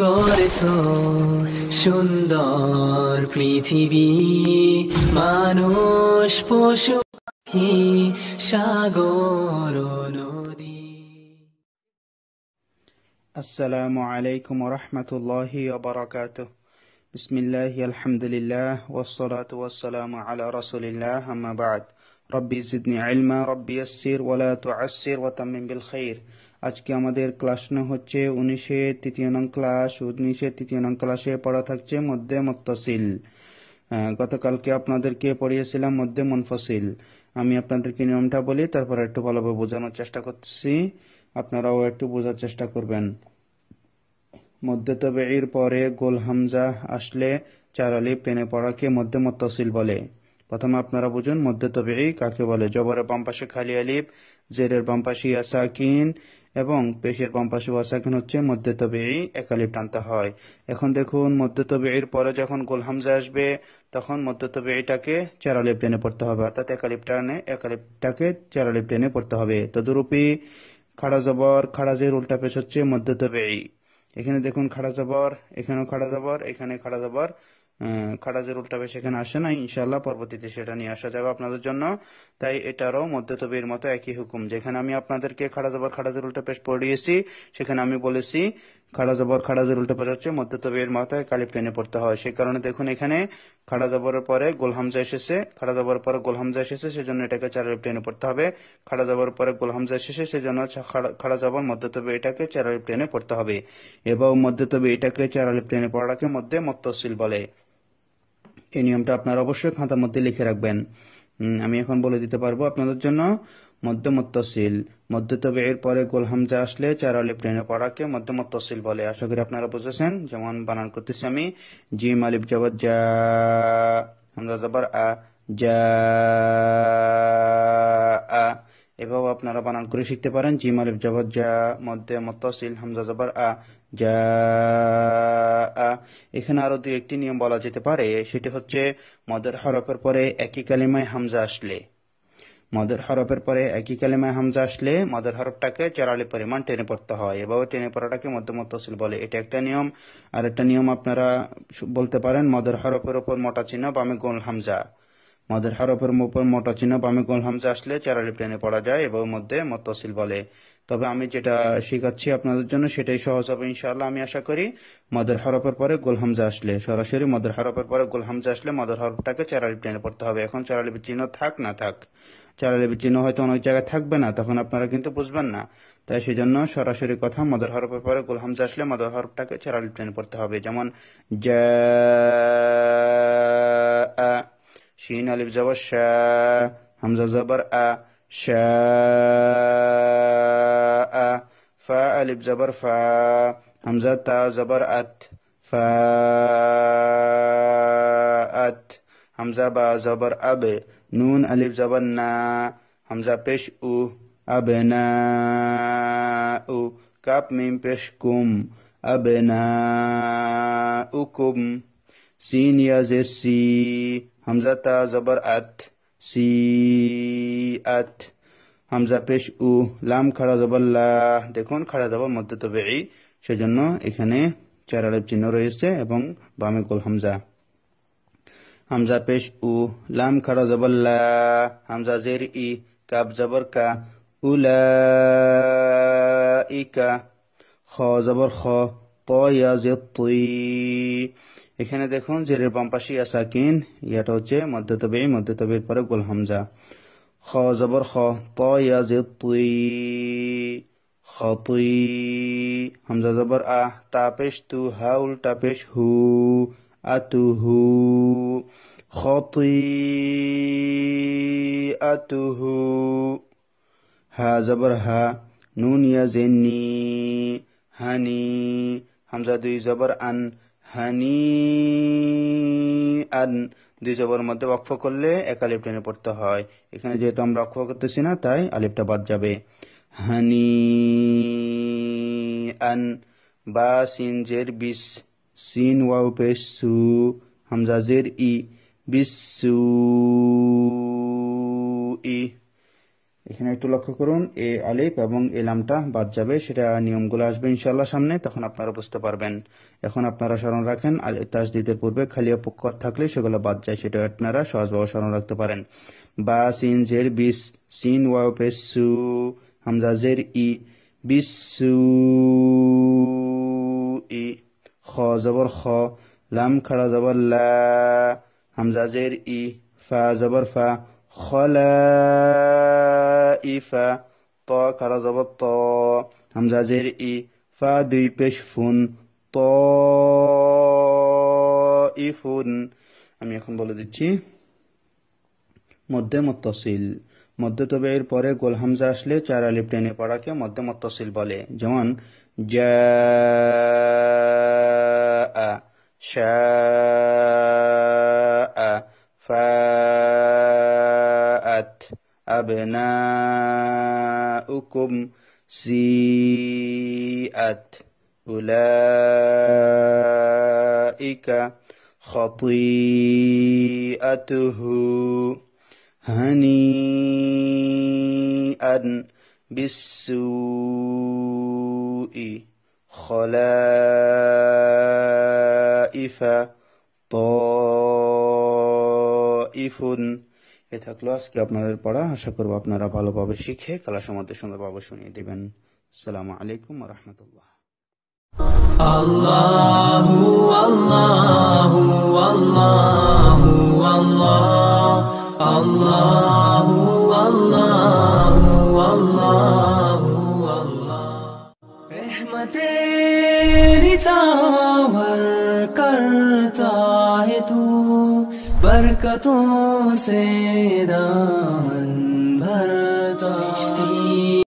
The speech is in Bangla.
করেছো সুন্দর পৃথিবী মানুষ পশু পাখি সাগর নদী السلام عليكم ورحمة الله وبركاته بسم الله الحمد لله والصلاة والسلام على رسول الله أما بعد ربي زدني علما ربي يسر ولا تعسر وتمم بالخير আজকে আমাদের ক্লাস না হচ্ছে উনিশে তৃতীয় নং ক্লাস উনিশে তৃতীয় নং ক্লাসে পড়া থাকছে মধ্যে মত্তসিল গতকালকে আপনাদেরকে পড়িয়েছিলাম মধ্যে মনফসিল আমি আপনাদেরকে নিয়মটা বলি তারপর একটু ভালোভাবে বোঝানোর চেষ্টা করছি আপনারাও একটু বোঝার চেষ্টা করবেন মধ্যে তবে এর পরে গোল হামজা আসলে চার পেনে পড়াকে মধ্যে মত্তসিল বলে প্রথমে আপনারা বুঝুন মধ্যে তবে কাকে বলে জবরের বামপাশে খালি আলিফ জেরের বাম পাশে ইয়াসাকিন এবং পেশের বামপাশে ওয়াসাকিন হচ্ছে মধ্যে তবে একালিপ টানতে হয় এখন দেখুন মধ্য তবে এর পরে যখন গোল আসবে তখন মধ্য তবে এটাকে চার টেনে পড়তে হবে অর্থাৎ একালিপ টানে একালিপটাকে আলিফটাকে টেনে পড়তে হবে তদুরূপী খাড়া জবর খাড়া জের উল্টা পেশ হচ্ছে মধ্য তবে এখানে দেখুন খাড়া জবর এখানেও খাড়া জবর এখানে খাড়া জবর খারাজের উল্টাবে সেখানে আসে না ইনশাল্লাহ পরবর্তীতে সেটা নিয়ে আসা যাবে আপনাদের জন্য তাই এটারও মধ্যতবির মতো একই হুকুম যেখানে আমি আপনাদেরকে খারাজ আবার খারাজের উল্টা পেশ পড়িয়েছি সেখানে আমি বলেছি খাড়া জবর খাড়া জের পাশ হচ্ছে মধ্যতবির মাথায় কালি প্লেনে পড়তে হয় সেই কারণে দেখুন এখানে খাড়া পরে গোলহামজা এসেছে খাড়া পরে গোলহামজা হামজা এসেছে সেজন্য এটাকে চারের প্লেনে পড়তে হবে খাড়া পরে গোলহামজা এসেছে সেজন্য খাড়া জবর মধ্যতবি এটাকে চারের প্লেনে পড়তে হবে এবং মধ্যতবে এটাকে চারের প্লেনে পড়াকে মধ্যে মত্তশীল বলে এই নিয়মটা আপনারা অবশ্যই খাতার মধ্যে লিখে রাখবেন আমি এখন বলে দিতে পারবো আপনাদের জন্য মধ্যমত্তসিল মধ্য তবে এর পরে গোল হামজা আসলে চার আলি প্রেমে পড়াকে মধ্যমত্তসিল বলে আশা করি আপনারা বুঝেছেন যেমন বানান করতেছি আমি জি আলিফ জবর জা হামজা আ জা আ এভাবে আপনারা বানান করে শিখতে পারেন জিম আলিফ জবর যা মধ্যে মতসিল হামজা জবর আ যা এখানে আরো দু একটি নিয়ম বলা যেতে পারে সেটি হচ্ছে মদের হরফের পরে একই কালিমায় হামজা আসলে মদের হরফের পরে একই কালিমায় হামজা আসলে মদের হরফটাকে চেরালি পরিমাণ টেনে পড়তে হয় এভাবে টেনে পড়াটাকে মধ্যম মতসিল বলে এটা একটা নিয়ম আর একটা নিয়ম আপনারা বলতে পারেন মদের হরফের ওপর মোটা চিহ্ন বামে গোল হামজা মদের হরফের উপর মোটা চিহ্ন বামে গোল আসলে চারালি প্লেনে পড়া যায় এবং মধ্যে মতসিল বলে তবে আমি যেটা শিখাচ্ছি আপনাদের জন্য সেটাই সহজ হবে ইনশাআল্লাহ আমি আশা করি মদের হরফের পরে গোল হামজা আসলে সরাসরি মদের হরফের পরে গোল হামজা আসলে মদের হরফটাকে চারালি প্লেনে পড়তে হবে এখন চারালিপির চিহ্ন থাক না থাক চারালিপির চিহ্ন হয়তো অনেক জায়গায় থাকবে না তখন আপনারা কিন্তু বুঝবেন না তাই সেই জন্য সরাসরি কথা মদের হরফের পরে গোল হামজা আসলে মদের হরফটাকে চারালি প্লেনে পড়তে হবে যেমন জ্যা شين ألف زبر شا همزة زبر أ شاء فاء ألف زبر فاء همزة تاء زبر أت ات همزة با زبر أب نون ألف زبر نا همزة بش أو أبناء كاب من بشكم أبناؤكم سين يا زي سي হামজা তা জবর আত সি আত হামজা পেশ উ লাম খাড়া জবর দেখুন খাড়া জবর মধ্য তবে এই সেজন্য এখানে চার আলিফ চিহ্ন রয়েছে এবং বামে গোল হামজা হামজা পেশ উ লাম খাড়া জবর হামজা জের ই কাব জবর কা উলা ই কা খ জবর খ ত ইয়া জে এখানে দেখুন জেরের বামপাশি সাকিন ইয়াটা হচ্ছে মধ্যতবে মধ্যতবের পরে গোল হামজা খ জবর খ ত ইয়া জে তুই খতুই হামজা জবর আ তাপেশ তু হাউল তাপেশ হু আতু হু খতুই আতু হু হা জবর হা নুন ইয়া জেনি হানি হামজা দুই জবর আন আন দুই জবর মধ্যে অক্ষ করলে এক আলিপ টেনে পড়তে হয় এখানে যেহেতু আমরা অক্ষ করতেছি না তাই আলিপটা বাদ যাবে হানি আন বা সিন জের বিশ সিন ওয়াউ পেশ সু ই বিশ ই এখানে একটু লক্ষ্য করুন এ আলিফ এবং এলামটা বাদ যাবে সেটা নিয়মগুলো আসবে ইনশাল্লাহ সামনে তখন আপনারা বুঝতে পারবেন এখন আপনারা স্মরণ রাখেন তাসদিদের পূর্বে খালি অপক্ষর থাকলে সেগুলো বাদ যায় সেটা আপনারা সহজভাবে স্মরণ রাখতে পারেন বা সিন জের বিস সিন ওয়াও সু হামজা জের ই বিসু ই খ জবর খ লাম খাড়া জবর লা হামজা জের ই ফা জবর ফা খলাইফা ত কারা জব ত হামজা জের ই ফা দুই পেশ ফুন ত ইফুন আমি এখন বলে দিচ্ছি মধ্যে মুত্তাসিল মধ্য তবে এর পরে গোল হামজা আসলে চার আলিফ টেনে পড়াকে মধ্যে মুত্তাসিল বলে যেমন জা শা ফা ذبحت أبناؤكم سيئت أولئك خطيئته هنيئا بالسوء خلائف طائف এ থাকলো আজকে আপনাদের পড়া আশা করবো আপনারা ভালোভাবে শিখে কালা সমাধি সুন্দরভাবে শুনিয়ে দেবেন সালাম আলাইকুম রহমতুল্লাহ আল্লাহু আল্লাহু আল্লাহু আল্লাহ আল্লাহু আল্লাহু আল্লাহু আল্লাহ রহমতের চাওয়ার করতা बरकतों से दामन भर